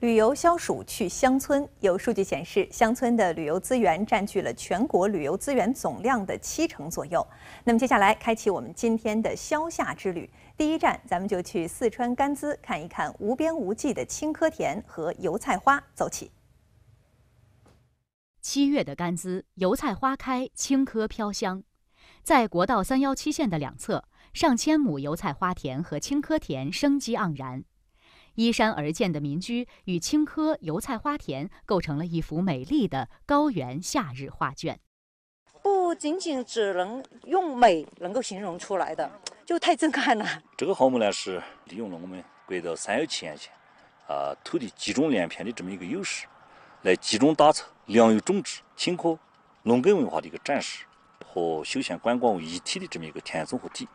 旅游消暑去乡村，有数据显示，乡村的旅游资源占据了全国旅游资源总量的七成左右。那么接下来，开启我们今天的消夏之旅，第一站，咱们就去四川甘孜看一看无边无际的青稞田和油菜花，走起。七月的甘孜，油菜花开，青稞飘香，在国道三幺七线的两侧，上千亩油菜花田和青稞田生机盎然。依山而建的民居与青稞、油菜花田构成了一幅美丽的高原夏日画卷，不仅仅只能用美能够形容出来的，就太震撼了。这个项目呢，是利用了我们贵三幺七沿线，啊，土地集中连片的这么一个优势，来集中打造粮油种植、青稞、农耕文化的一个展示和休闲观光一体的这么一个田园综合体。